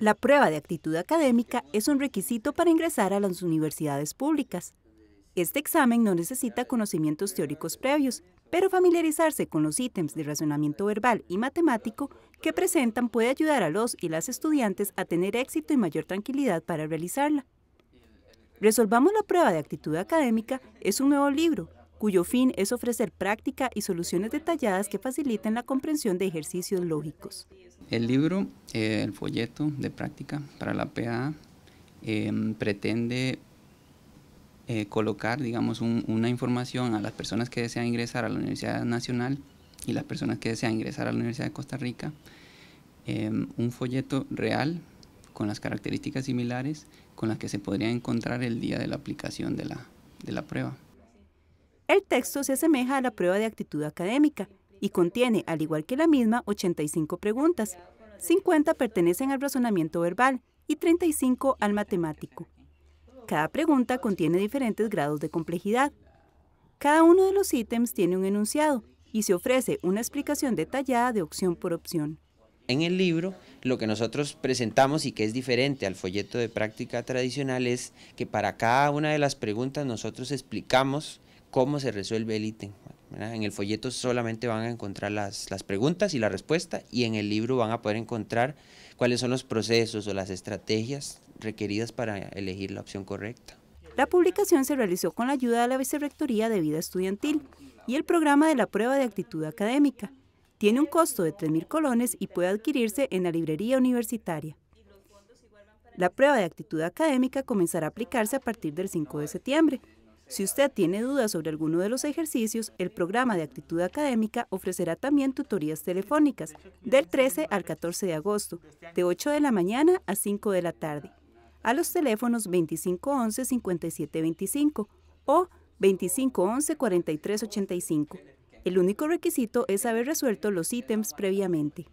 La prueba de actitud académica es un requisito para ingresar a las universidades públicas. Este examen no necesita conocimientos teóricos previos, pero familiarizarse con los ítems de razonamiento verbal y matemático que presentan puede ayudar a los y las estudiantes a tener éxito y mayor tranquilidad para realizarla. Resolvamos la prueba de actitud académica es un nuevo libro cuyo fin es ofrecer práctica y soluciones detalladas que faciliten la comprensión de ejercicios lógicos. El libro, eh, el folleto de práctica para la PA, em, pretende eh, colocar, digamos, una información a las personas que desean ingresar a la Universidad Nacional y las personas que desean ingresar a la Universidad de Costa Rica, em, un folleto real con las características similares con las que se podría encontrar el día de la aplicación de la prueba. El texto se asemeja a la prueba de actitud académica, y contiene, al igual que la misma, 85 preguntas. 50 pertenecen al razonamiento verbal y 35 al matemático. Cada pregunta contiene diferentes grados de complejidad. Cada uno de los ítems tiene un enunciado y se ofrece una explicación detallada de opción por opción. En el libro, lo que nosotros presentamos y que es diferente al folleto de práctica tradicional es que para cada una de las preguntas nosotros explicamos cómo se resuelve el ítem. En el folleto solamente van a encontrar las, las, preguntas y la respuesta y en el libro van a poder encontrar cuáles son los procesos o las estrategias requeridas para elegir la opción correcta. La publicación se realizó con la ayuda de la Vicerrectoría de Vida Estudiantil y el programa de la prueba de actitud académica. Tiene un costo de 3.000 colones y puede adquirirse en la librería universitaria. La prueba de actitud académica comenzará a aplicarse a partir del 5 de septiembre. Si usted tiene dudas sobre alguno de los ejercicios, el programa de actitud académica ofrecerá también tutorías telefónicas del 13 al 14 de agosto, de 8 de la mañana a 5 de la tarde, a los teléfonos 2511-5725 o 2511-4385. El único requisito es haber resuelto los ítems previamente.